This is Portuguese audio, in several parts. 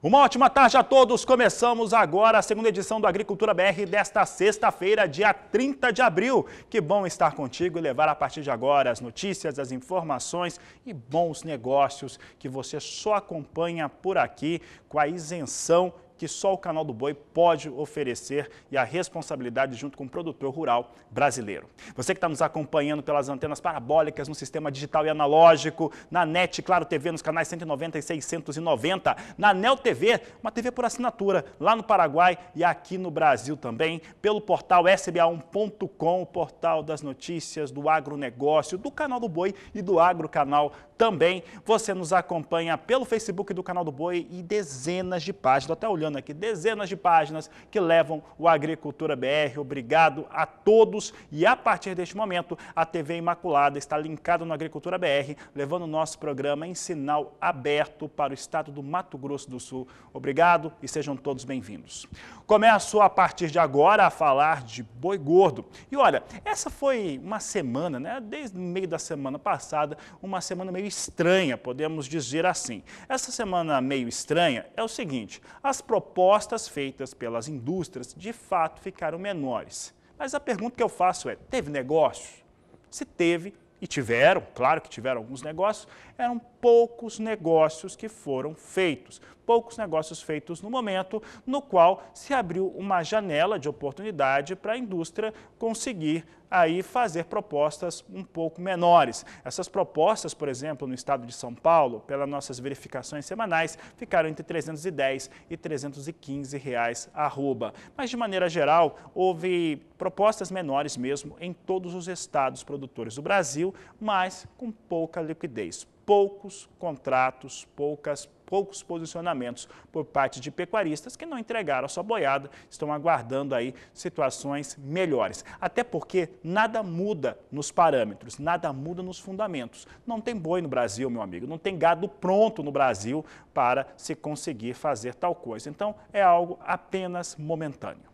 Uma ótima tarde a todos. Começamos agora a segunda edição do Agricultura BR desta sexta-feira, dia 30 de abril. Que bom estar contigo e levar a partir de agora as notícias, as informações e bons negócios que você só acompanha por aqui com a isenção que só o canal do boi pode oferecer e a responsabilidade junto com o produtor rural brasileiro. Você que está nos acompanhando pelas antenas parabólicas, no sistema digital e analógico, na NET, Claro TV, nos canais 190 e 690, na NEL TV, uma TV por assinatura, lá no Paraguai e aqui no Brasil também, pelo portal sba1.com, o portal das notícias do agronegócio, do canal do boi e do agro canal também. Você nos acompanha pelo Facebook do canal do boi e dezenas de páginas, até olhando chegando aqui, dezenas de páginas que levam o Agricultura BR. Obrigado a todos e a partir deste momento a TV Imaculada está linkada no Agricultura BR, levando o nosso programa em sinal aberto para o estado do Mato Grosso do Sul. Obrigado e sejam todos bem-vindos. Começo a partir de agora a falar de boi gordo. E olha, essa foi uma semana, né? Desde o meio da semana passada, uma semana meio estranha, podemos dizer assim. Essa semana meio estranha é o seguinte: as propostas feitas pelas indústrias de fato ficaram menores. Mas a pergunta que eu faço é: teve negócio? Se teve, e tiveram, claro que tiveram alguns negócios, eram poucos negócios que foram feitos poucos negócios feitos no momento, no qual se abriu uma janela de oportunidade para a indústria conseguir aí fazer propostas um pouco menores. Essas propostas, por exemplo, no estado de São Paulo, pelas nossas verificações semanais, ficaram entre 310 e 315 reais arroba. Mas de maneira geral, houve propostas menores mesmo em todos os estados produtores do Brasil, mas com pouca liquidez poucos contratos, poucas poucos posicionamentos por parte de pecuaristas que não entregaram a sua boiada, estão aguardando aí situações melhores. Até porque nada muda nos parâmetros, nada muda nos fundamentos. Não tem boi no Brasil, meu amigo, não tem gado pronto no Brasil para se conseguir fazer tal coisa. Então é algo apenas momentâneo.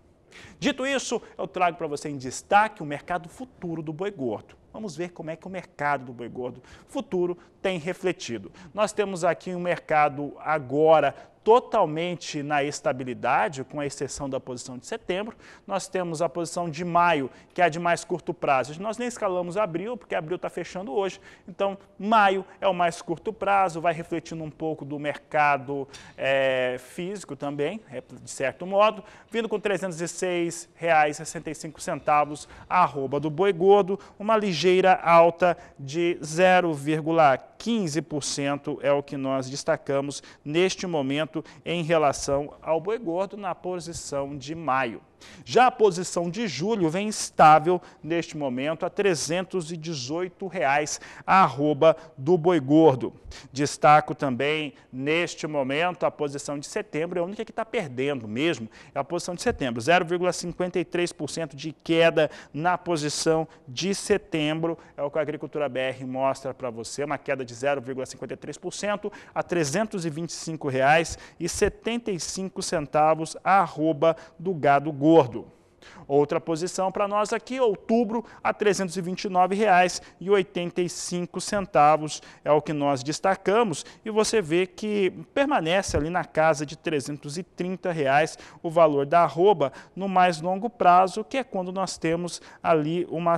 Dito isso, eu trago para você em destaque o mercado futuro do boi gordo. Vamos ver como é que o mercado do boi gordo futuro tem refletido. Nós temos aqui um mercado agora totalmente na estabilidade, com a exceção da posição de setembro. Nós temos a posição de maio, que é a de mais curto prazo. Nós nem escalamos abril, porque abril está fechando hoje. Então, maio é o mais curto prazo, vai refletindo um pouco do mercado é, físico também, é, de certo modo, vindo com R$ 306,65, arroba do boi gordo, uma ligeira alta de 0,15%. 15% é o que nós destacamos neste momento em relação ao boi gordo na posição de maio. Já a posição de julho vem estável neste momento a R$ 318,00, reais, arroba do boi gordo. Destaco também neste momento a posição de setembro, é a única que está perdendo mesmo, é a posição de setembro, 0,53% de queda na posição de setembro, é o que a Agricultura BR mostra para você, uma queda de 0,53% a R$ 325,75 arroba do gado gordo. Outra posição para nós aqui, outubro a R$ 329,85 é o que nós destacamos e você vê que permanece ali na casa de R$ 330 reais o valor da arroba no mais longo prazo, que é quando nós temos ali uma,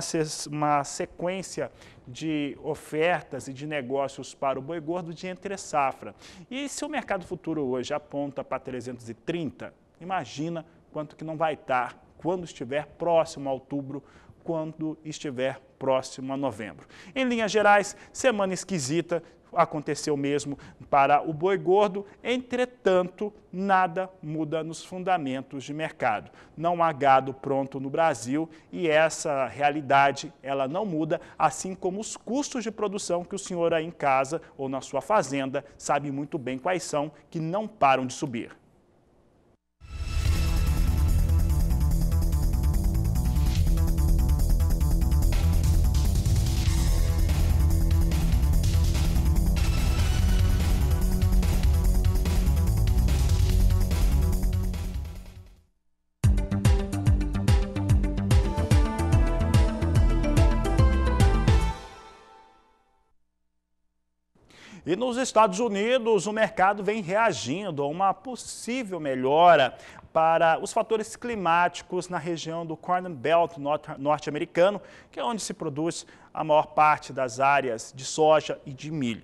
uma sequência de ofertas e de negócios para o boi gordo de entre safra. E se o mercado futuro hoje aponta para 330, imagina quanto que não vai estar quando estiver próximo a outubro, quando estiver próximo a novembro. Em linhas gerais, semana esquisita, aconteceu mesmo para o boi gordo, entretanto, nada muda nos fundamentos de mercado. Não há gado pronto no Brasil e essa realidade, ela não muda, assim como os custos de produção que o senhor aí em casa ou na sua fazenda sabe muito bem quais são, que não param de subir. E nos Estados Unidos, o mercado vem reagindo a uma possível melhora para os fatores climáticos na região do Corn Belt norte-americano, que é onde se produz a maior parte das áreas de soja e de milho.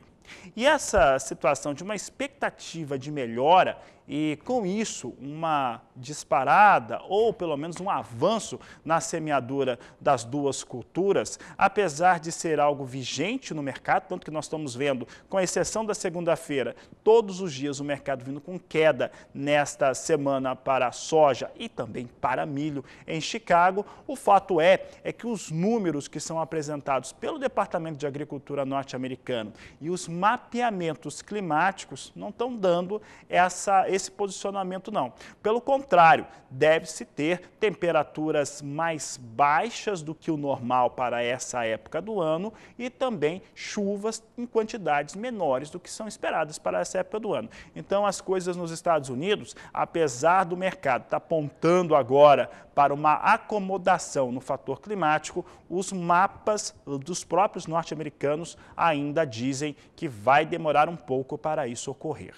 E essa situação de uma expectativa de melhora e, com isso, uma disparada ou pelo menos um avanço na semeadura das duas culturas, apesar de ser algo vigente no mercado, tanto que nós estamos vendo, com exceção da segunda-feira, todos os dias o mercado vindo com queda nesta semana para a soja e também para milho em Chicago. O fato é, é que os números que são apresentados pelo Departamento de Agricultura norte-americano e os mapeamentos climáticos não estão dando essa esse posicionamento, não. Pelo contrário, deve-se ter temperaturas mais baixas do que o normal para essa época do ano e também chuvas em quantidades menores do que são esperadas para essa época do ano. Então, as coisas nos Estados Unidos, apesar do mercado estar tá apontando agora para uma acomodação no fator climático, os mapas dos próprios norte-americanos ainda dizem que vai demorar um pouco para isso ocorrer.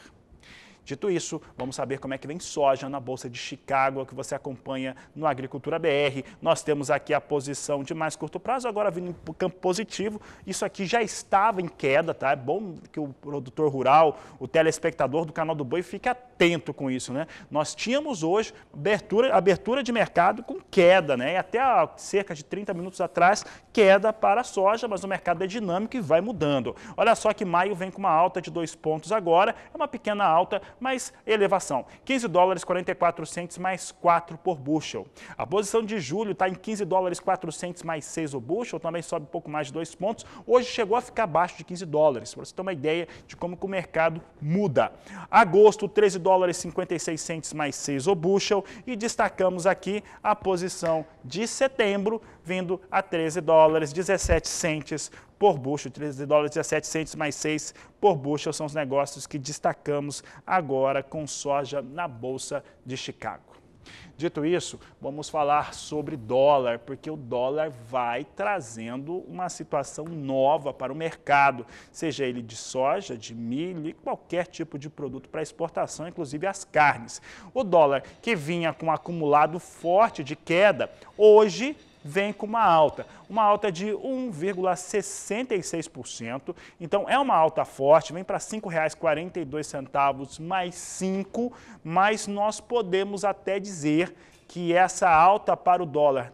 Dito isso, vamos saber como é que vem soja na Bolsa de Chicago, que você acompanha no Agricultura BR. Nós temos aqui a posição de mais curto prazo, agora vindo em campo positivo. Isso aqui já estava em queda, tá? É bom que o produtor rural, o telespectador do canal do Boi fique atento com isso, né? Nós tínhamos hoje abertura, abertura de mercado com queda, né? E até cerca de 30 minutos atrás, queda para a soja, mas o mercado é dinâmico e vai mudando. Olha só que maio vem com uma alta de dois pontos agora, é uma pequena alta, mais elevação. 15 dólares 44 centes mais 4 por bushel. A posição de julho está em 15 dólares 400 mais 6 o bushel, também sobe um pouco mais de 2 pontos. Hoje chegou a ficar abaixo de 15 dólares, para você ter uma ideia de como o mercado muda. Agosto, 13 dólares 56 centes mais 6 o bushel e destacamos aqui a posição de setembro, vindo a 13 dólares 17 centes por bushel, 13 dólares 17 centos mais 6 por bushel são os negócios que destacamos agora com soja na Bolsa de Chicago. Dito isso, vamos falar sobre dólar, porque o dólar vai trazendo uma situação nova para o mercado, seja ele de soja, de milho e qualquer tipo de produto para exportação, inclusive as carnes. O dólar que vinha com um acumulado forte de queda, hoje vem com uma alta, uma alta de 1,66%. Então é uma alta forte, vem para R$ 5,42 mais 5, mas nós podemos até dizer que essa alta para o dólar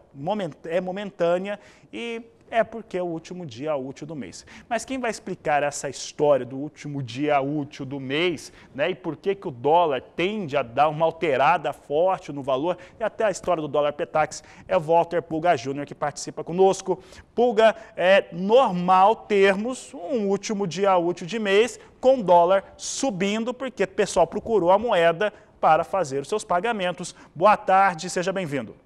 é momentânea e é porque é o último dia útil do mês. Mas quem vai explicar essa história do último dia útil do mês, né? E por que, que o dólar tende a dar uma alterada forte no valor e até a história do dólar Petax é o Walter Pulga Júnior que participa conosco. Pulga, é normal termos um último dia útil de mês com dólar subindo porque o pessoal procurou a moeda para fazer os seus pagamentos. Boa tarde, seja bem-vindo.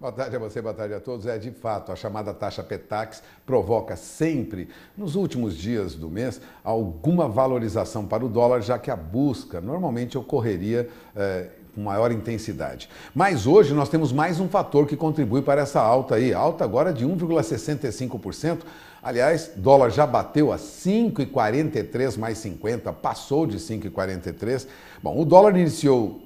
Boa tarde a você, boa tarde a todos. É de fato, a chamada taxa Petax provoca sempre, nos últimos dias do mês, alguma valorização para o dólar, já que a busca normalmente ocorreria é, com maior intensidade. Mas hoje nós temos mais um fator que contribui para essa alta aí, alta agora de 1,65%. Aliás, dólar já bateu a 5,43 mais 50, passou de 5,43. Bom, o dólar iniciou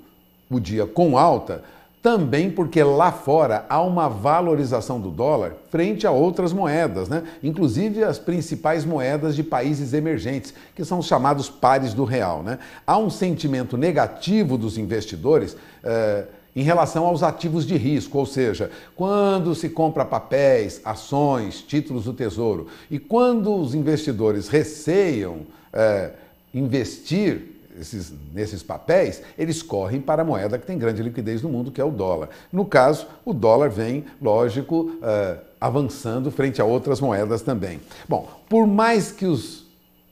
o dia com alta também porque lá fora há uma valorização do dólar frente a outras moedas, né? inclusive as principais moedas de países emergentes, que são os chamados pares do real. Né? Há um sentimento negativo dos investidores. Eh, em relação aos ativos de risco, ou seja, quando se compra papéis, ações, títulos do tesouro e quando os investidores receiam eh, investir esses, nesses papéis, eles correm para a moeda que tem grande liquidez no mundo, que é o dólar. No caso, o dólar vem, lógico, uh, avançando frente a outras moedas também. Bom, por mais que os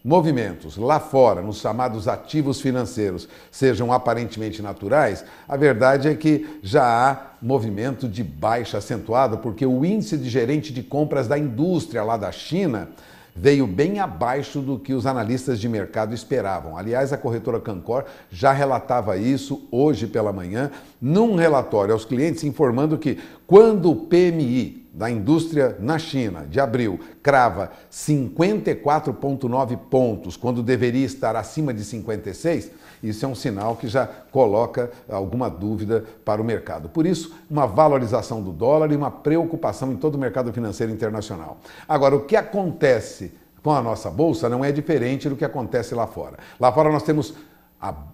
movimentos lá fora, nos chamados ativos financeiros, sejam aparentemente naturais, a verdade é que já há movimento de baixa acentuada, porque o índice de gerente de compras da indústria lá da China veio bem abaixo do que os analistas de mercado esperavam. Aliás, a corretora Cancor já relatava isso hoje pela manhã, num relatório aos clientes informando que quando o PMI da indústria na China de abril crava 54,9 pontos, quando deveria estar acima de 56, isso é um sinal que já coloca alguma dúvida para o mercado. Por isso, uma valorização do dólar e uma preocupação em todo o mercado financeiro internacional. Agora, o que acontece com a nossa bolsa não é diferente do que acontece lá fora. Lá fora nós temos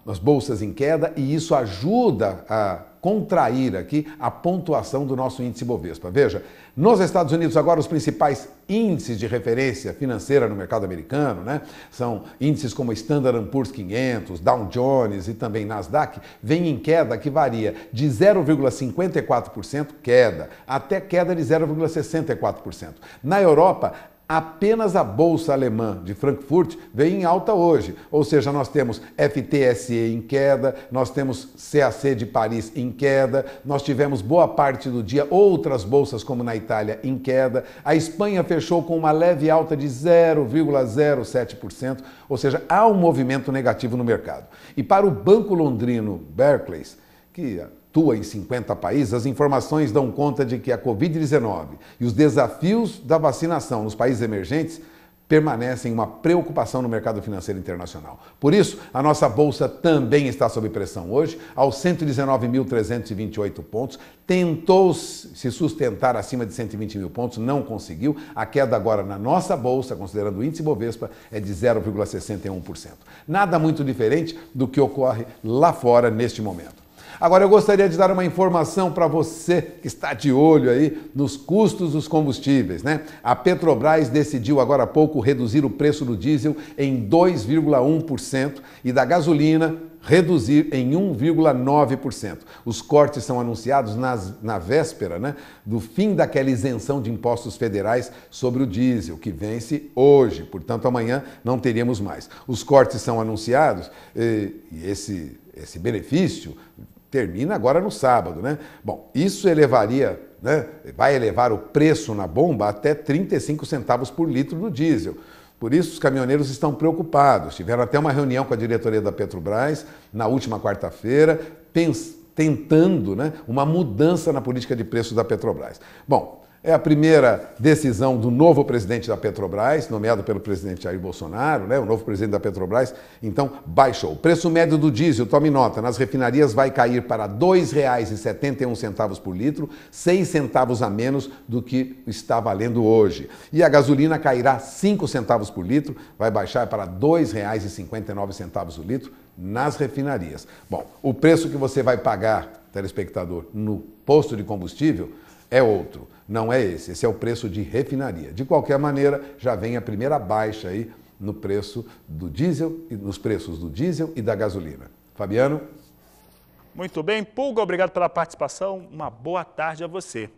as bolsas em queda e isso ajuda a contrair aqui a pontuação do nosso índice Bovespa. Veja, nos Estados Unidos agora os principais índices de referência financeira no mercado americano, né, são índices como Standard Poor's 500, Dow Jones e também Nasdaq, vêm em queda que varia de 0,54% queda até queda de 0,64%. Na Europa, Apenas a bolsa alemã de Frankfurt vem em alta hoje, ou seja, nós temos FTSE em queda, nós temos CAC de Paris em queda, nós tivemos boa parte do dia outras bolsas como na Itália em queda. A Espanha fechou com uma leve alta de 0,07%, ou seja, há um movimento negativo no mercado. E para o banco londrino Barclays, que atua em 50 países, as informações dão conta de que a Covid-19 e os desafios da vacinação nos países emergentes permanecem uma preocupação no mercado financeiro internacional. Por isso, a nossa bolsa também está sob pressão hoje, aos 119.328 pontos. Tentou se sustentar acima de 120 mil pontos, não conseguiu. A queda agora na nossa bolsa, considerando o índice Bovespa, é de 0,61%. Nada muito diferente do que ocorre lá fora neste momento. Agora eu gostaria de dar uma informação para você que está de olho aí nos custos dos combustíveis, né? A Petrobras decidiu agora há pouco reduzir o preço do diesel em 2,1% e da gasolina reduzir em 1,9%. Os cortes são anunciados nas, na véspera né, do fim daquela isenção de impostos federais sobre o diesel, que vence hoje, portanto, amanhã não teríamos mais. Os cortes são anunciados e, eh, e esse, esse benefício termina agora no sábado, né? Bom, isso elevaria, né? vai elevar o preço na bomba até 35 centavos por litro do diesel. Por isso, os caminhoneiros estão preocupados. Tiveram até uma reunião com a diretoria da Petrobras na última quarta-feira, tentando né, uma mudança na política de preço da Petrobras. Bom, é a primeira decisão do novo presidente da Petrobras, nomeado pelo presidente Jair Bolsonaro, né? o novo presidente da Petrobras, então baixou. O preço médio do diesel, tome nota, nas refinarias vai cair para R$ 2,71 por litro, seis centavos a menos do que está valendo hoje. E a gasolina cairá 5 centavos por litro, vai baixar para R$ 2,59 o litro nas refinarias. Bom, o preço que você vai pagar, telespectador, no posto de combustível é outro, não é esse. Esse é o preço de refinaria. De qualquer maneira, já vem a primeira baixa aí no preço do diesel, nos preços do diesel e da gasolina. Fabiano? Muito bem, Pulga, obrigado pela participação. Uma boa tarde a você.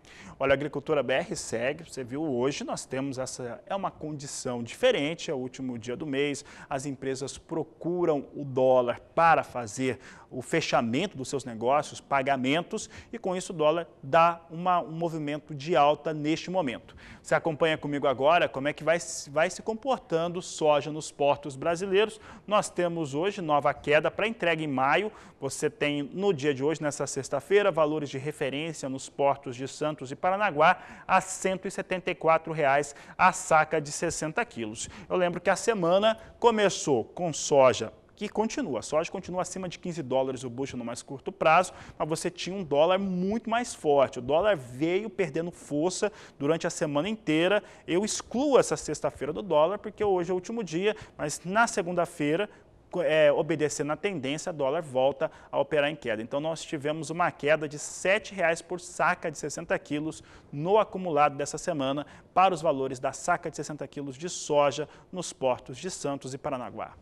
Olha, a agricultura BR segue, você viu hoje, nós temos essa, é uma condição diferente, é o último dia do mês, as empresas procuram o dólar para fazer o fechamento dos seus negócios, pagamentos, e com isso o dólar dá uma, um movimento de alta neste momento. Você acompanha comigo agora como é que vai, vai se comportando soja nos portos brasileiros. Nós temos hoje nova queda para entrega em maio. Você tem no dia de hoje, nessa sexta-feira, valores de referência nos portos de Santos e Paraná Paranaguá a R$ 174,00 a saca de 60 quilos. Eu lembro que a semana começou com soja que continua. A soja continua acima de 15 dólares o bushel no mais curto prazo, mas você tinha um dólar muito mais forte. O dólar veio perdendo força durante a semana inteira. Eu excluo essa sexta-feira do dólar, porque hoje é o último dia, mas na segunda-feira é, obedecendo a tendência, o dólar volta a operar em queda. Então, nós tivemos uma queda de R$ 7,00 por saca de 60 quilos no acumulado dessa semana para os valores da saca de 60 quilos de soja nos portos de Santos e Paranaguá.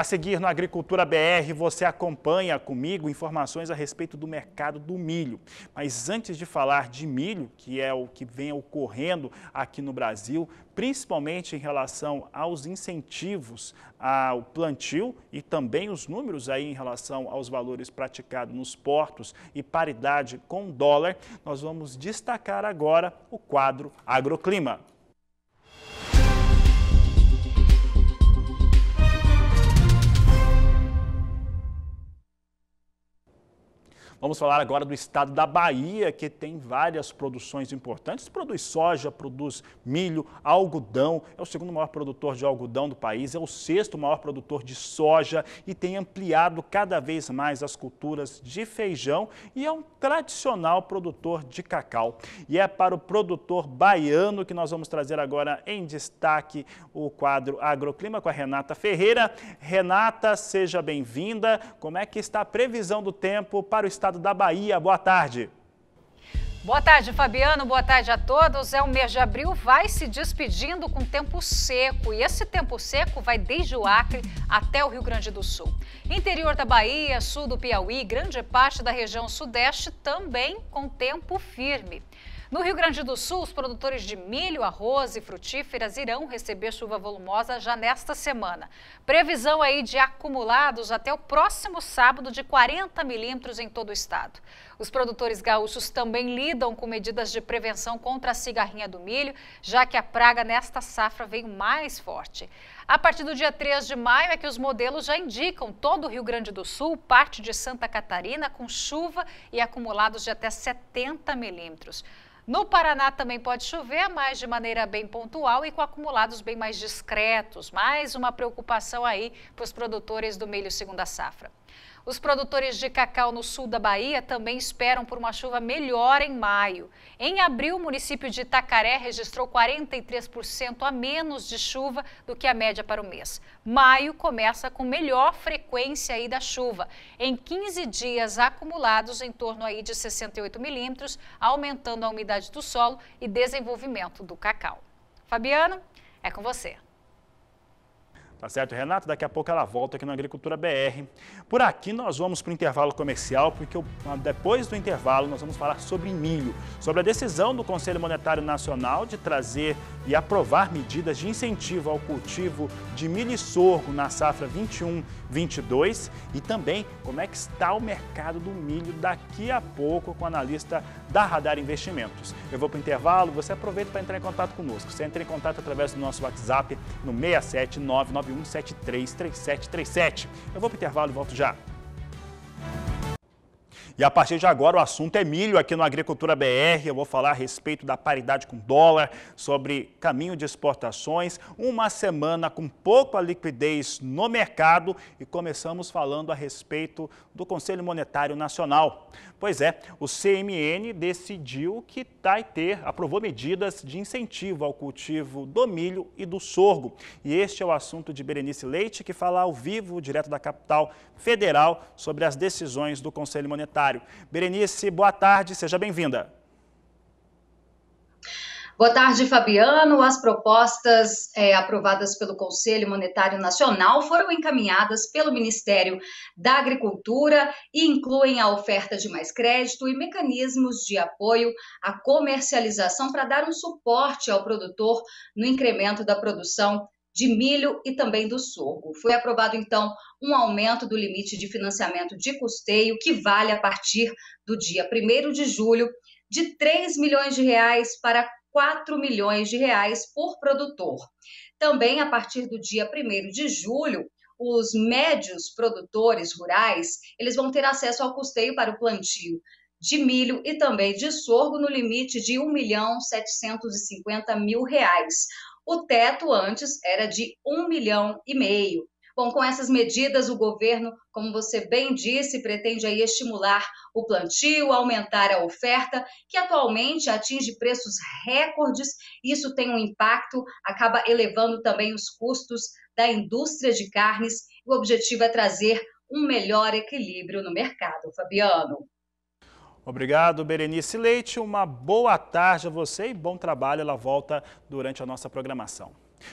A seguir, no Agricultura BR, você acompanha comigo informações a respeito do mercado do milho. Mas antes de falar de milho, que é o que vem ocorrendo aqui no Brasil, principalmente em relação aos incentivos ao plantio e também os números aí em relação aos valores praticados nos portos e paridade com o dólar, nós vamos destacar agora o quadro Agroclima. Vamos falar agora do estado da Bahia, que tem várias produções importantes. Produz soja, produz milho, algodão. É o segundo maior produtor de algodão do país, é o sexto maior produtor de soja e tem ampliado cada vez mais as culturas de feijão e é um tradicional produtor de cacau. E é para o produtor baiano que nós vamos trazer agora em destaque o quadro Agroclima com a Renata Ferreira. Renata, seja bem-vinda. Como é que está a previsão do tempo para o estado estado da Bahia. Boa tarde. Boa tarde, Fabiano. Boa tarde a todos. É o mês de abril, vai se despedindo com tempo seco. E esse tempo seco vai desde o Acre até o Rio Grande do Sul. Interior da Bahia, sul do Piauí, grande parte da região sudeste também com tempo firme. No Rio Grande do Sul, os produtores de milho, arroz e frutíferas irão receber chuva volumosa já nesta semana. Previsão aí de acumulados até o próximo sábado de 40 milímetros em todo o estado. Os produtores gaúchos também lidam com medidas de prevenção contra a cigarrinha do milho, já que a praga nesta safra veio mais forte. A partir do dia 3 de maio é que os modelos já indicam todo o Rio Grande do Sul, parte de Santa Catarina, com chuva e acumulados de até 70 milímetros. No Paraná também pode chover, mas de maneira bem pontual e com acumulados bem mais discretos. Mais uma preocupação aí para os produtores do milho segunda safra. Os produtores de cacau no sul da Bahia também esperam por uma chuva melhor em maio. Em abril, o município de Itacaré registrou 43% a menos de chuva do que a média para o mês. Maio começa com melhor frequência aí da chuva, em 15 dias acumulados em torno aí de 68 milímetros, aumentando a umidade do solo e desenvolvimento do cacau. Fabiana, é com você. Tá certo, Renato? Daqui a pouco ela volta aqui no Agricultura BR. Por aqui nós vamos para o intervalo comercial, porque depois do intervalo nós vamos falar sobre milho, sobre a decisão do Conselho Monetário Nacional de trazer e aprovar medidas de incentivo ao cultivo de milho e sorgo na safra 21-22 e também como é que está o mercado do milho daqui a pouco com o analista da Radar Investimentos. Eu vou para o intervalo, você aproveita para entrar em contato conosco. Você entra em contato através do nosso WhatsApp no 67999 991733737. Eu vou para o intervalo e volto já. E a partir de agora o assunto é milho aqui no Agricultura BR. Eu vou falar a respeito da paridade com dólar, sobre caminho de exportações, uma semana com pouca liquidez no mercado e começamos falando a respeito do Conselho Monetário Nacional. Pois é, o CMN decidiu que Taiter aprovou medidas de incentivo ao cultivo do milho e do sorgo. E este é o assunto de Berenice Leite, que fala ao vivo, direto da capital federal, sobre as decisões do Conselho Monetário. Berenice, boa tarde, seja bem-vinda. Boa tarde, Fabiano. As propostas é, aprovadas pelo Conselho Monetário Nacional foram encaminhadas pelo Ministério da Agricultura e incluem a oferta de mais crédito e mecanismos de apoio à comercialização para dar um suporte ao produtor no incremento da produção de milho e também do sorgo. Foi aprovado, então, um aumento do limite de financiamento de custeio, que vale a partir do dia 1 de julho, de 3 milhões de reais para 4 milhões de reais por produtor. Também, a partir do dia 1 de julho, os médios produtores rurais, eles vão ter acesso ao custeio para o plantio de milho e também de sorgo no limite de R$ 1 milhão mil reais. O teto antes era de um milhão e meio. Bom, com essas medidas, o governo, como você bem disse, pretende aí estimular o plantio, aumentar a oferta, que atualmente atinge preços recordes. Isso tem um impacto, acaba elevando também os custos da indústria de carnes. O objetivo é trazer um melhor equilíbrio no mercado, Fabiano. Obrigado, Berenice Leite. Uma boa tarde a você e bom trabalho. Ela volta durante a nossa programação.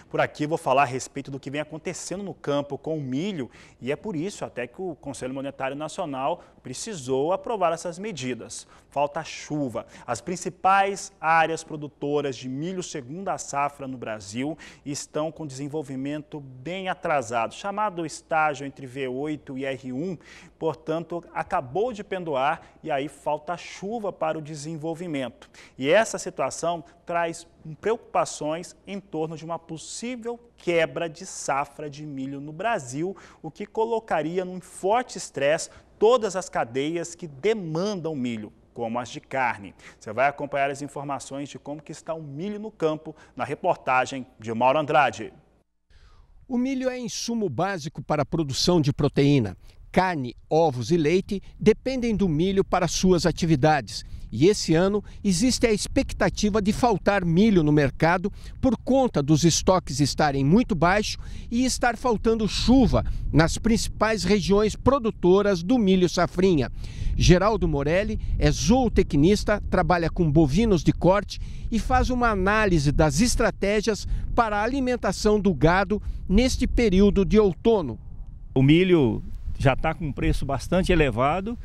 Por aqui vou falar a respeito do que vem acontecendo no campo com o milho e é por isso até que o Conselho Monetário Nacional precisou aprovar essas medidas. Falta chuva. As principais áreas produtoras de milho segunda safra no Brasil estão com desenvolvimento bem atrasado, chamado estágio entre V8 e R1, portanto, acabou de pendoar e aí falta chuva para o desenvolvimento. E essa situação traz preocupações em torno de uma possível quebra de safra de milho no Brasil, o que colocaria num forte estresse todas as cadeias que demandam milho como as de carne. Você vai acompanhar as informações de como que está o milho no campo na reportagem de Mauro Andrade. O milho é insumo básico para a produção de proteína carne, ovos e leite dependem do milho para suas atividades. E esse ano existe a expectativa de faltar milho no mercado por conta dos estoques estarem muito baixos e estar faltando chuva nas principais regiões produtoras do milho safrinha. Geraldo Morelli é zootecnista, trabalha com bovinos de corte e faz uma análise das estratégias para a alimentação do gado neste período de outono. O milho já está com um preço bastante elevado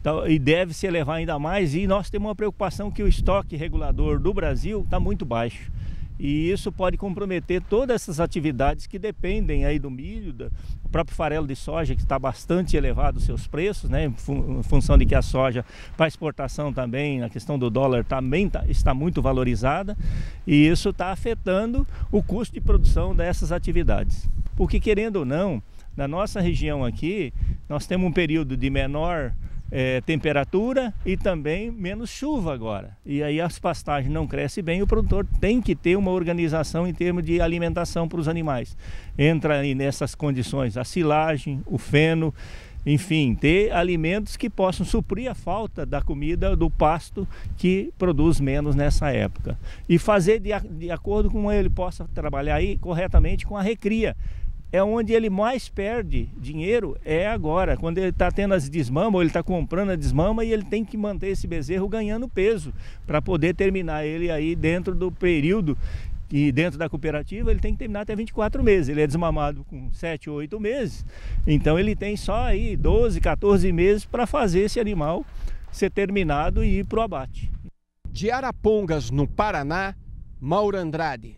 então, e deve se elevar ainda mais. E nós temos uma preocupação que o estoque regulador do Brasil está muito baixo. E isso pode comprometer todas essas atividades que dependem aí do milho, do próprio farelo de soja, que está bastante elevado os seus preços, né? em função de que a soja para exportação também, a questão do dólar também tá tá, está muito valorizada, e isso está afetando o custo de produção dessas atividades. Porque, querendo ou não, na nossa região aqui, nós temos um período de menor é, temperatura e também menos chuva agora. E aí as pastagens não crescem bem, o produtor tem que ter uma organização em termos de alimentação para os animais. Entra aí nessas condições a silagem, o feno, enfim, ter alimentos que possam suprir a falta da comida do pasto que produz menos nessa época. E fazer de, de acordo com ele possa trabalhar aí corretamente com a recria é onde ele mais perde dinheiro é agora, quando ele está tendo as desmamas, ou ele está comprando a desmama e ele tem que manter esse bezerro ganhando peso para poder terminar ele aí dentro do período e dentro da cooperativa ele tem que terminar até 24 meses. Ele é desmamado com 7 ou 8 meses, então ele tem só aí 12, 14 meses para fazer esse animal ser terminado e ir para o abate. De Arapongas, no Paraná, Mauro Andrade.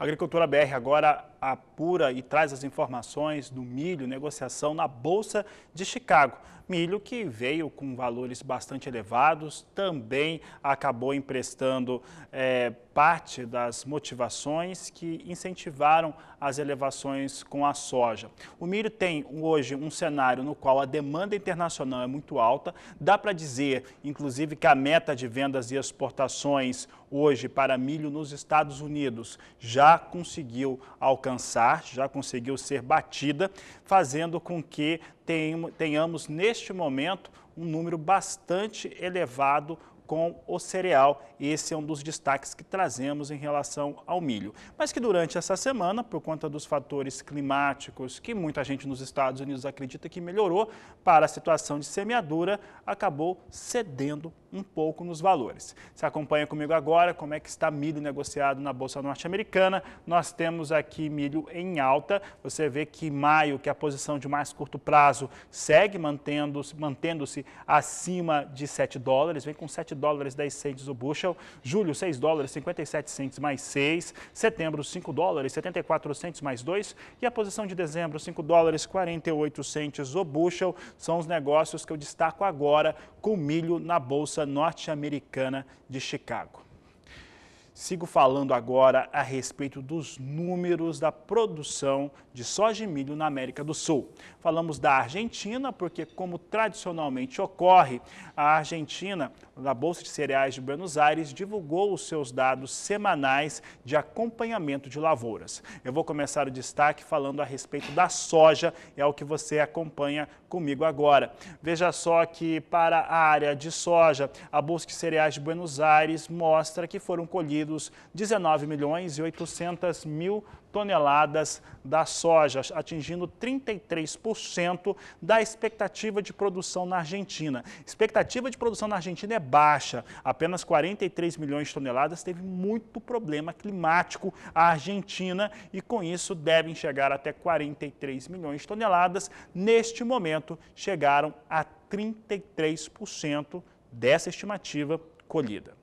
Agricultura BR agora apura e traz as informações do milho, negociação na Bolsa de Chicago. Milho que veio com valores bastante elevados, também acabou emprestando é, parte das motivações que incentivaram as elevações com a soja. O milho tem hoje um cenário no qual a demanda internacional é muito alta. Dá para dizer, inclusive, que a meta de vendas e exportações hoje para milho nos Estados Unidos já conseguiu alcançar alcançar, já conseguiu ser batida, fazendo com que tenhamos neste momento um número bastante elevado com o cereal. Esse é um dos destaques que trazemos em relação ao milho. Mas que durante essa semana, por conta dos fatores climáticos, que muita gente nos Estados Unidos acredita que melhorou para a situação de semeadura, acabou cedendo um pouco nos valores. Se acompanha comigo agora como é que está milho negociado na Bolsa Norte-Americana. Nós temos aqui milho em alta. Você vê que maio, que é a posição de mais curto prazo, segue mantendo-se mantendo acima de 7 dólares, vem com 7 dólares 10 centes o bushel. Julho, 6 dólares 57 centes mais 6. Setembro, 5 dólares 74 centes mais 2. E a posição de dezembro, 5 dólares 48 centes o bushel. São os negócios que eu destaco agora com milho na Bolsa norte-americana de Chicago. Sigo falando agora a respeito dos números da produção de soja e milho na América do Sul. Falamos da Argentina, porque, como tradicionalmente ocorre, a Argentina, na Bolsa de Cereais de Buenos Aires, divulgou os seus dados semanais de acompanhamento de lavouras. Eu vou começar o destaque falando a respeito da soja, é o que você acompanha comigo agora. Veja só que, para a área de soja, a Bolsa de Cereais de Buenos Aires mostra que foram colhidos produzidos 19 milhões e 800 mil toneladas da soja, atingindo 33% da expectativa de produção na Argentina. Expectativa de produção na Argentina é baixa, apenas 43 milhões de toneladas. Teve muito problema climático a Argentina e com isso devem chegar até 43 milhões de toneladas. Neste momento chegaram a 33% dessa estimativa colhida.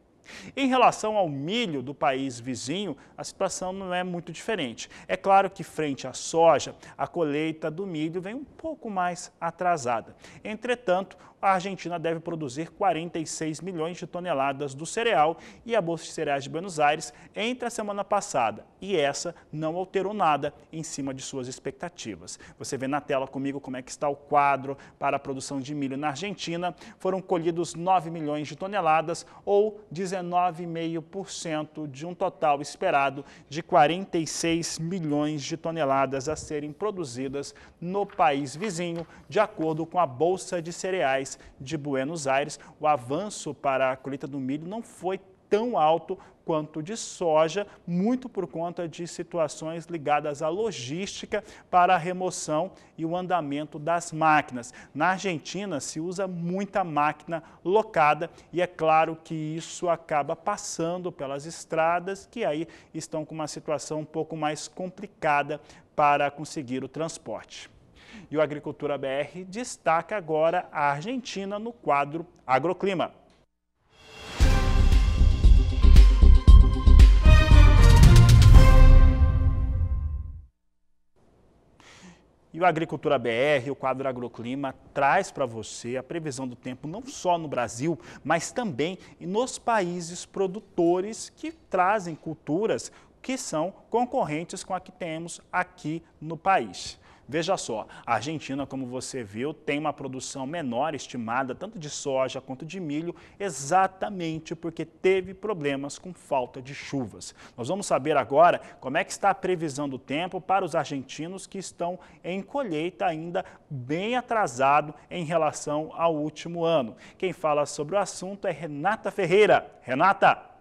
Em relação ao milho do país vizinho, a situação não é muito diferente. É claro que, frente à soja, a colheita do milho vem um pouco mais atrasada. Entretanto, a Argentina deve produzir 46 milhões de toneladas do cereal e a Bolsa de Cereais de Buenos Aires entre a semana passada e essa não alterou nada em cima de suas expectativas. Você vê na tela comigo como é que está o quadro para a produção de milho na Argentina. Foram colhidos 9 milhões de toneladas ou 19,5% de um total esperado de 46 milhões de toneladas a serem produzidas no país vizinho, de acordo com a Bolsa de Cereais de Buenos Aires, o avanço para a colheita do milho não foi tão alto quanto de soja, muito por conta de situações ligadas à logística para a remoção e o andamento das máquinas. Na Argentina se usa muita máquina locada e é claro que isso acaba passando pelas estradas, que aí estão com uma situação um pouco mais complicada para conseguir o transporte. E o Agricultura BR destaca agora a Argentina no quadro Agroclima. E o Agricultura BR, o quadro Agroclima, traz para você a previsão do tempo não só no Brasil, mas também nos países produtores que trazem culturas que são concorrentes com a que temos aqui no país. Veja só, a Argentina, como você viu, tem uma produção menor estimada, tanto de soja quanto de milho, exatamente porque teve problemas com falta de chuvas. Nós vamos saber agora como é que está a previsão do tempo para os argentinos que estão em colheita ainda bem atrasado em relação ao último ano. Quem fala sobre o assunto é Renata Ferreira. Renata!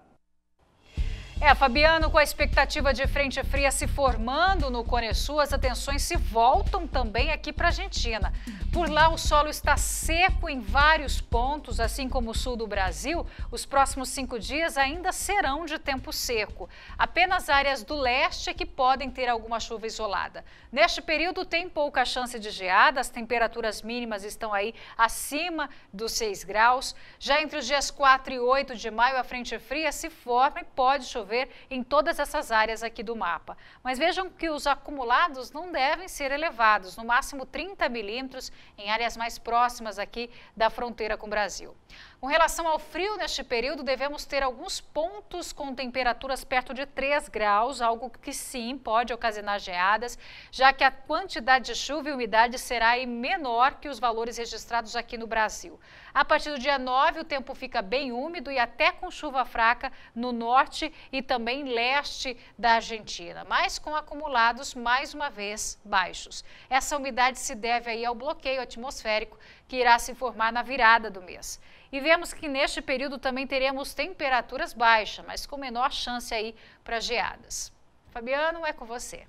É, Fabiano, com a expectativa de frente fria se formando no Cone Sul, as atenções se voltam também aqui para a Argentina. Por lá, o solo está seco em vários pontos, assim como o sul do Brasil. Os próximos cinco dias ainda serão de tempo seco. Apenas áreas do leste é que podem ter alguma chuva isolada. Neste período, tem pouca chance de geada, as temperaturas mínimas estão aí acima dos 6 graus. Já entre os dias 4 e 8 de maio, a frente fria se forma e pode chover chover em todas essas áreas aqui do mapa. Mas vejam que os acumulados não devem ser elevados, no máximo 30 milímetros em áreas mais próximas aqui da fronteira com o Brasil. Com relação ao frio, neste período, devemos ter alguns pontos com temperaturas perto de 3 graus, algo que sim pode ocasionar geadas, já que a quantidade de chuva e umidade será menor que os valores registrados aqui no Brasil. A partir do dia 9, o tempo fica bem úmido e até com chuva fraca no norte e também leste da Argentina, mas com acumulados, mais uma vez, baixos. Essa umidade se deve aí ao bloqueio atmosférico que irá se formar na virada do mês. E vemos que neste período também teremos temperaturas baixas, mas com menor chance aí para geadas. Fabiano, é com você.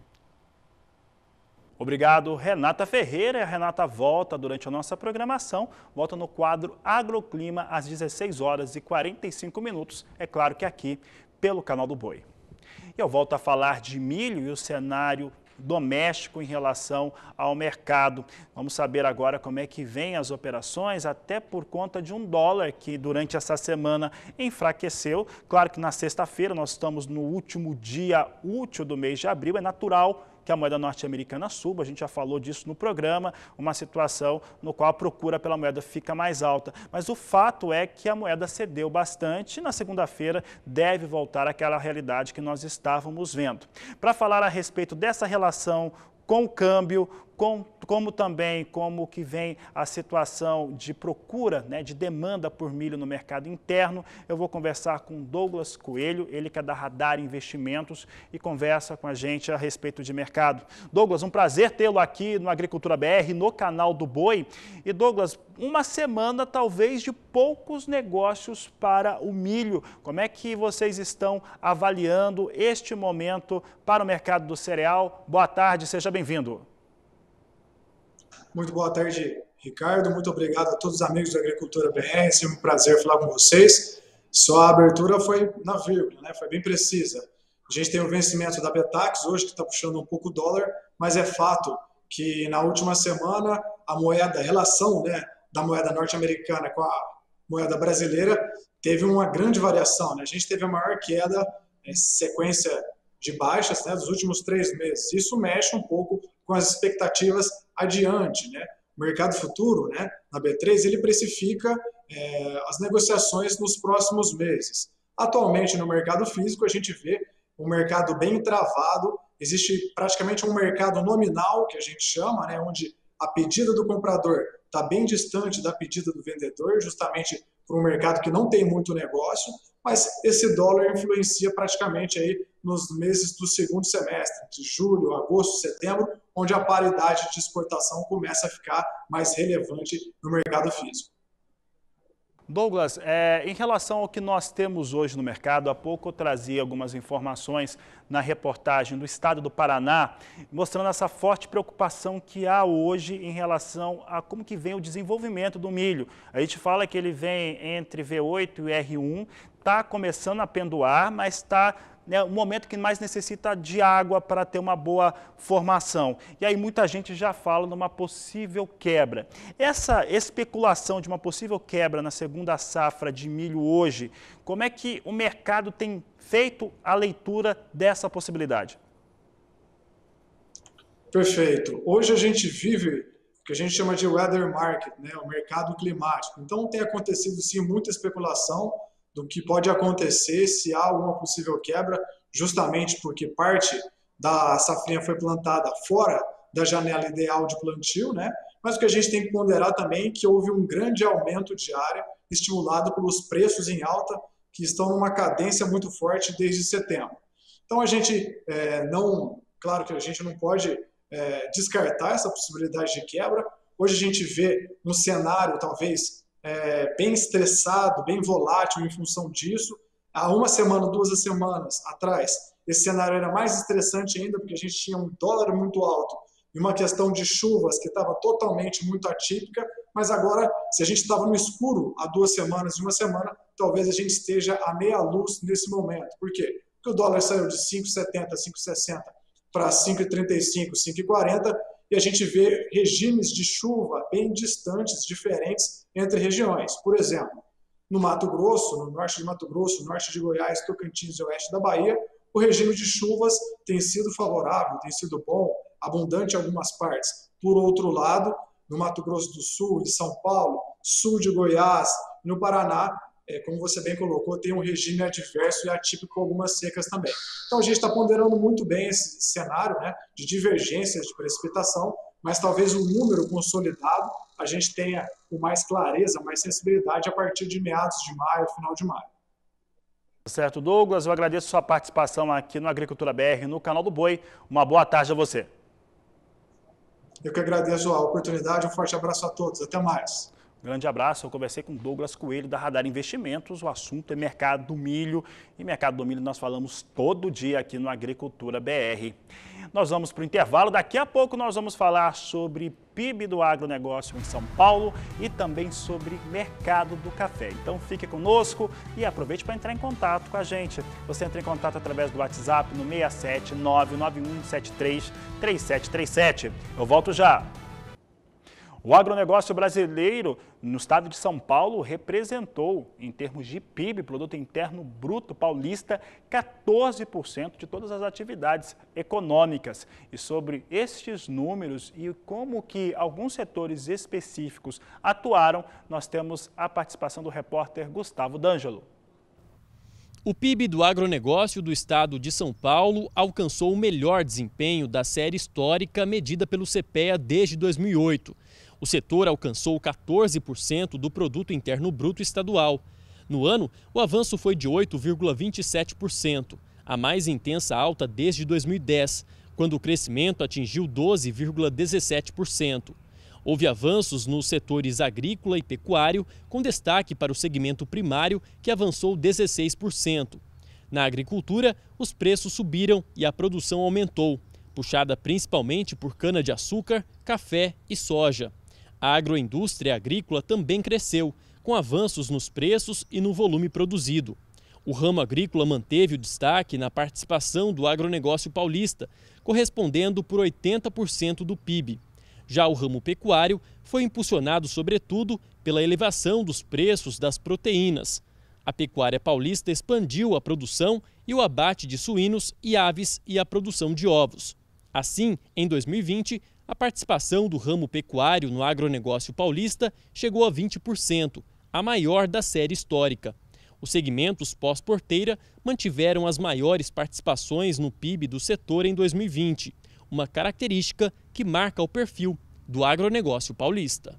Obrigado, Renata Ferreira. A Renata volta durante a nossa programação, volta no quadro Agroclima às 16 horas e 45 minutos, é claro que aqui pelo canal do Boi. Eu volto a falar de milho e o cenário doméstico em relação ao mercado. Vamos saber agora como é que vem as operações, até por conta de um dólar que durante essa semana enfraqueceu. Claro que na sexta-feira nós estamos no último dia útil do mês de abril, é natural que a moeda norte-americana suba, a gente já falou disso no programa, uma situação no qual a procura pela moeda fica mais alta. Mas o fato é que a moeda cedeu bastante e na segunda-feira deve voltar àquela realidade que nós estávamos vendo. Para falar a respeito dessa relação com o câmbio, com, como também como que vem a situação de procura, né, de demanda por milho no mercado interno. Eu vou conversar com Douglas Coelho, ele que é da Radar Investimentos e conversa com a gente a respeito de mercado. Douglas, um prazer tê-lo aqui no Agricultura BR, no canal do Boi. E Douglas, uma semana talvez de poucos negócios para o milho. Como é que vocês estão avaliando este momento para o mercado do cereal? Boa tarde, seja bem-vindo. Muito boa tarde, Ricardo. Muito obrigado a todos os amigos da Agricultura BR. É sempre um prazer falar com vocês. Só a abertura foi na vírgula, né? foi bem precisa. A gente tem o vencimento da Betax hoje, que está puxando um pouco o dólar, mas é fato que na última semana a moeda, a relação né, da moeda norte-americana com a moeda brasileira teve uma grande variação. Né? A gente teve a maior queda, em né, sequência de baixas né, dos últimos três meses. Isso mexe um pouco com as expectativas adiante, né? O mercado futuro, né, na B3, ele precifica é, as negociações nos próximos meses. Atualmente, no mercado físico, a gente vê um mercado bem travado, existe praticamente um mercado nominal, que a gente chama, né, onde a pedida do comprador está bem distante da pedida do vendedor, justamente para um mercado que não tem muito negócio, mas esse dólar influencia praticamente aí nos meses do segundo semestre, de julho, agosto, setembro, onde a paridade de exportação começa a ficar mais relevante no mercado físico. Douglas, é, em relação ao que nós temos hoje no mercado, há pouco eu trazia algumas informações na reportagem do estado do Paraná, mostrando essa forte preocupação que há hoje em relação a como que vem o desenvolvimento do milho. A gente fala que ele vem entre V8 e R1, está começando a penduar, mas está né, o momento que mais necessita de água para ter uma boa formação. E aí muita gente já fala numa possível quebra. Essa especulação de uma possível quebra na segunda safra de milho hoje, como é que o mercado tem feito a leitura dessa possibilidade? Perfeito. Hoje a gente vive o que a gente chama de weather market, né, o mercado climático. Então tem acontecido sim muita especulação do que pode acontecer se há alguma possível quebra, justamente porque parte da safrinha foi plantada fora da janela ideal de plantio, né? Mas o que a gente tem que ponderar também é que houve um grande aumento de área estimulado pelos preços em alta que estão numa cadência muito forte desde setembro. Então a gente é, não, claro que a gente não pode é, descartar essa possibilidade de quebra. Hoje a gente vê um cenário talvez é, bem estressado, bem volátil em função disso. Há uma semana, duas semanas atrás, esse cenário era mais estressante ainda, porque a gente tinha um dólar muito alto e uma questão de chuvas que estava totalmente muito atípica. Mas agora, se a gente estava no escuro há duas semanas e uma semana, talvez a gente esteja à meia luz nesse momento. Por quê? Porque o dólar saiu de 5,70, 5,60 para 5,35, 5,40 e a gente vê regimes de chuva bem distantes, diferentes entre regiões. Por exemplo, no Mato Grosso, no norte de Mato Grosso, norte de Goiás, Tocantins e oeste da Bahia, o regime de chuvas tem sido favorável, tem sido bom, abundante em algumas partes. Por outro lado, no Mato Grosso do Sul, em São Paulo, sul de Goiás, no Paraná, é, como você bem colocou, tem um regime adverso e atípico algumas secas também. Então a gente está ponderando muito bem esse cenário né, de divergências de precipitação, mas talvez o um número consolidado a gente tenha com mais clareza, mais sensibilidade a partir de meados de maio, final de maio. Tá certo, Douglas, eu agradeço sua participação aqui no Agricultura BR, no canal do Boi. Uma boa tarde a você. Eu que agradeço a oportunidade, um forte abraço a todos. Até mais. Grande abraço. Eu conversei com Douglas Coelho da Radar Investimentos. O assunto é mercado do milho e mercado do milho nós falamos todo dia aqui no Agricultura BR. Nós vamos para o intervalo. Daqui a pouco nós vamos falar sobre PIB do agronegócio em São Paulo e também sobre mercado do café. Então fique conosco e aproveite para entrar em contato com a gente. Você entra em contato através do WhatsApp no 67991733737. Eu volto já. O agronegócio brasileiro no estado de São Paulo representou, em termos de PIB, Produto Interno Bruto Paulista, 14% de todas as atividades econômicas. E sobre estes números e como que alguns setores específicos atuaram, nós temos a participação do repórter Gustavo D'Angelo. O PIB do agronegócio do estado de São Paulo alcançou o melhor desempenho da série histórica medida pelo CPEA desde 2008. O setor alcançou 14% do produto interno bruto estadual. No ano, o avanço foi de 8,27%, a mais intensa alta desde 2010, quando o crescimento atingiu 12,17%. Houve avanços nos setores agrícola e pecuário, com destaque para o segmento primário, que avançou 16%. Na agricultura, os preços subiram e a produção aumentou, puxada principalmente por cana-de-açúcar, café e soja. A agroindústria agrícola também cresceu, com avanços nos preços e no volume produzido. O ramo agrícola manteve o destaque na participação do agronegócio paulista, correspondendo por 80% do PIB. Já o ramo pecuário foi impulsionado, sobretudo, pela elevação dos preços das proteínas. A pecuária paulista expandiu a produção e o abate de suínos e aves e a produção de ovos. Assim, em 2020, a participação do ramo pecuário no agronegócio paulista chegou a 20%, a maior da série histórica. Os segmentos pós-porteira mantiveram as maiores participações no PIB do setor em 2020, uma característica que marca o perfil do agronegócio paulista.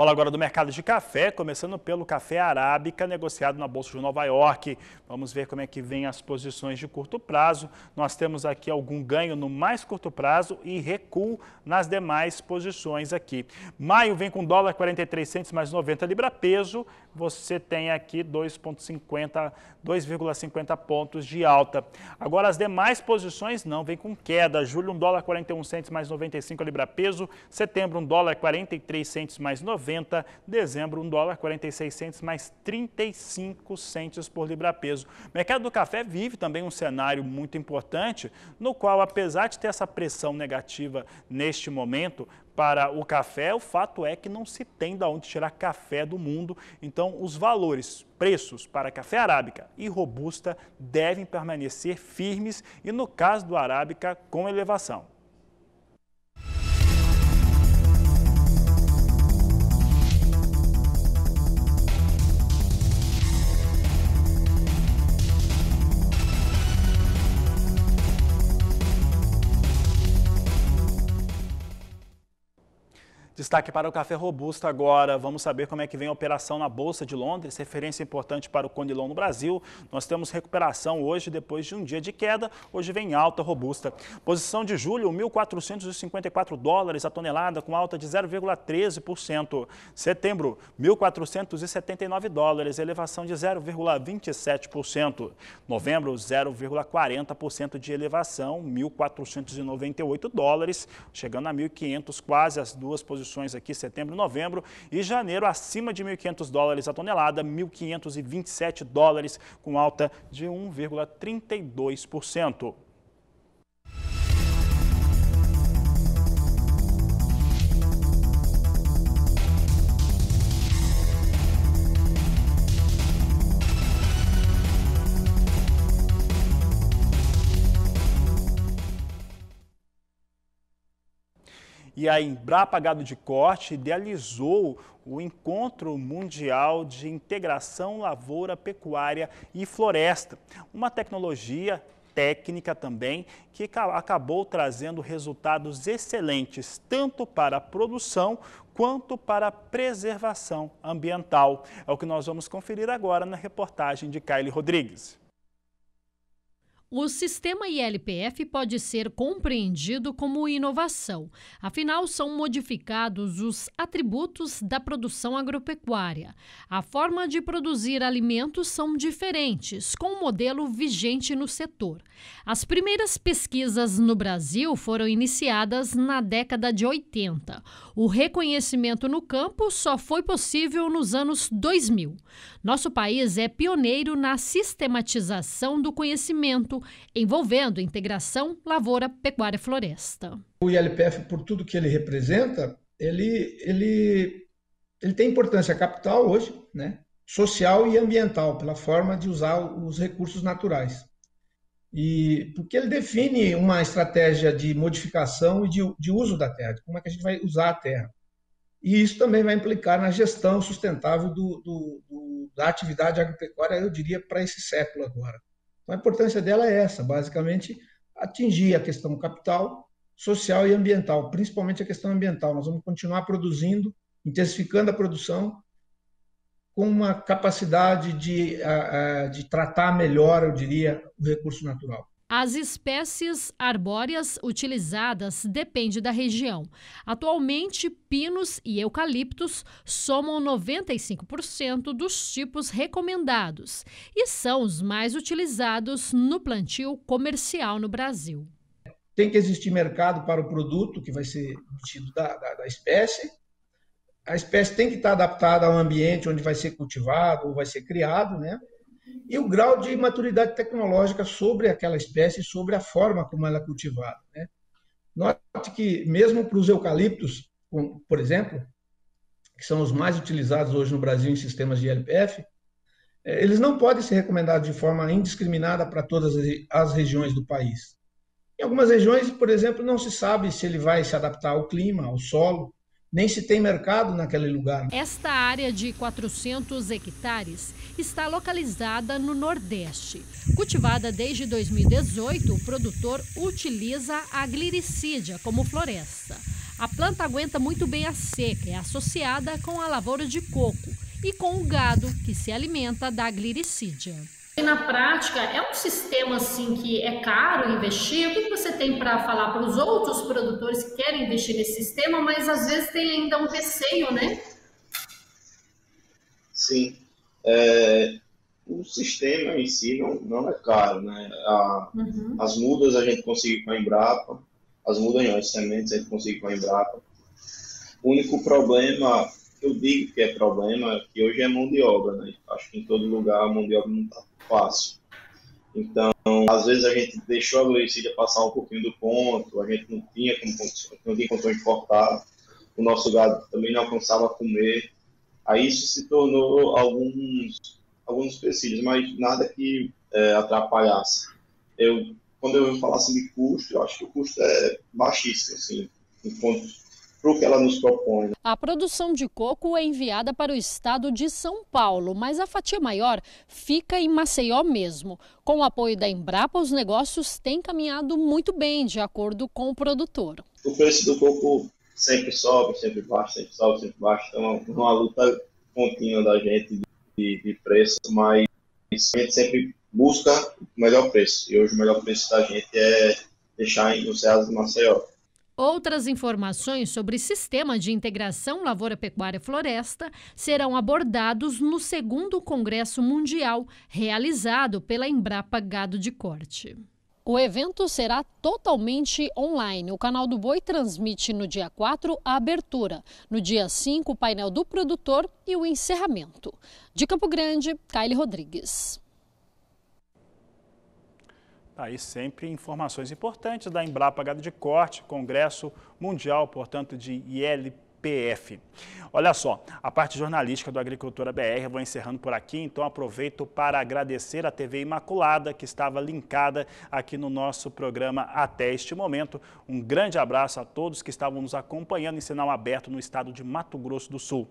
Fala agora do mercado de café, começando pelo café arábica negociado na Bolsa de Nova York. Vamos ver como é que vem as posições de curto prazo. Nós temos aqui algum ganho no mais curto prazo e recuo nas demais posições aqui. Maio vem com dólar 43 mais 90 libra peso. Você tem aqui 2,50 2,50 pontos de alta. Agora as demais posições não, vem com queda. Julho 1 dólar 41 mais 95 libra peso. Setembro 1 dólar 43 mais 90 90. Dezembro, 1 dólar 46 centos mais 35 centos por libra peso. O mercado do café vive também um cenário muito importante, no qual, apesar de ter essa pressão negativa neste momento, para o café, o fato é que não se tem de onde tirar café do mundo. Então, os valores, preços para café arábica e robusta devem permanecer firmes e, no caso do arábica, com elevação. Destaque para o café robusto agora. Vamos saber como é que vem a operação na Bolsa de Londres, referência importante para o Condilon no Brasil. Nós temos recuperação hoje depois de um dia de queda. Hoje vem alta robusta. Posição de julho, 1.454 dólares a tonelada, com alta de 0,13%. Setembro, 1.479 dólares, elevação de 0,27%. Novembro, 0,40% de elevação, 1.498 dólares, chegando a 1.500, quase as duas posições condições aqui, setembro, novembro, e janeiro acima de 1.500 dólares a tonelada, 1.527 dólares, com alta de 1,32%. e a Embrapa Gado de Corte idealizou o Encontro Mundial de Integração Lavoura, Pecuária e Floresta, uma tecnologia técnica também que acabou trazendo resultados excelentes tanto para a produção quanto para a preservação ambiental. É o que nós vamos conferir agora na reportagem de Kylie Rodrigues. O sistema ILPF pode ser compreendido como inovação, afinal, são modificados os atributos da produção agropecuária. A forma de produzir alimentos são diferentes, com o modelo vigente no setor. As primeiras pesquisas no Brasil foram iniciadas na década de 80. O reconhecimento no campo só foi possível nos anos 2000. Nosso país é pioneiro na sistematização do conhecimento envolvendo integração lavoura, pecuária e floresta. O ILPF, por tudo que ele representa, ele, ele, ele tem importância capital hoje, né? social e ambiental, pela forma de usar os recursos naturais. E porque ele define uma estratégia de modificação e de, de uso da terra, de como é que a gente vai usar a terra. E isso também vai implicar na gestão sustentável do, do, do, da atividade agropecuária, eu diria, para esse século agora. Então, a importância dela é essa, basicamente, atingir a questão capital, social e ambiental, principalmente a questão ambiental. Nós vamos continuar produzindo, intensificando a produção, com uma capacidade de, de tratar melhor, eu diria, o recurso natural. As espécies arbóreas utilizadas dependem da região. Atualmente, pinos e eucaliptos somam 95% dos tipos recomendados e são os mais utilizados no plantio comercial no Brasil. Tem que existir mercado para o produto que vai ser obtido da, da, da espécie. A espécie tem que estar adaptada ao ambiente onde vai ser cultivado ou vai ser criado, né? e o grau de maturidade tecnológica sobre aquela espécie, sobre a forma como ela é cultivada. Né? Note que, mesmo para os eucaliptos, por exemplo, que são os mais utilizados hoje no Brasil em sistemas de LPF, eh, eles não podem ser recomendados de forma indiscriminada para todas as regiões do país. Em algumas regiões, por exemplo, não se sabe se ele vai se adaptar ao clima, ao solo, nem se tem mercado naquele lugar. Esta área de 400 hectares está localizada no Nordeste. Cultivada desde 2018, o produtor utiliza a gliricídia como floresta. A planta aguenta muito bem a seca, é associada com a lavoura de coco e com o gado que se alimenta da gliricídia. E na prática, é um sistema assim que é caro investir? O que você tem para falar para os outros produtores que querem investir nesse sistema, mas às vezes tem ainda um receio, né? Sim. É, o sistema em si não, não é caro, né? A, uhum. As mudas a gente consegue com a Embrapa, as mudas não, as sementes a gente consegue com a Embrapa. O único problema, eu digo que é problema, que hoje é mão de obra, né? Acho que em todo lugar a mão de obra não está fácil. Então, às vezes a gente deixou a Glicídia passar um pouquinho do ponto, a gente não tinha, como, não tinha condições de cortar, o nosso gado também não alcançava comer. Aí isso se tornou alguns, alguns empecilhos, mas nada que é, atrapalhasse. Eu, quando eu falasse assim de custo, eu acho que o custo é baixíssimo, assim, enquanto para o que ela nos propõe. Né? A produção de coco é enviada para o estado de São Paulo, mas a fatia maior fica em Maceió mesmo. Com o apoio da Embrapa, os negócios têm caminhado muito bem, de acordo com o produtor. O preço do coco sempre sobe, sempre baixa, sempre sobe, sempre baixa. Então, é uma luta contínua da gente de, de preço, mas a gente sempre busca o melhor preço. E hoje o melhor preço da gente é deixar em Cerrado de Maceió. Outras informações sobre sistema de integração lavoura pecuária floresta serão abordados no segundo Congresso Mundial realizado pela Embrapa Gado de Corte. O evento será totalmente online. O canal do Boi transmite no dia 4 a abertura, no dia 5 o painel do produtor e o encerramento. De Campo Grande, Kylie Rodrigues aí sempre informações importantes da Embrapa Gado de Corte, Congresso Mundial, portanto, de ILPF. Olha só, a parte jornalística do Agricultura BR, vou encerrando por aqui, então aproveito para agradecer a TV Imaculada, que estava linkada aqui no nosso programa até este momento. Um grande abraço a todos que estavam nos acompanhando em sinal aberto no estado de Mato Grosso do Sul.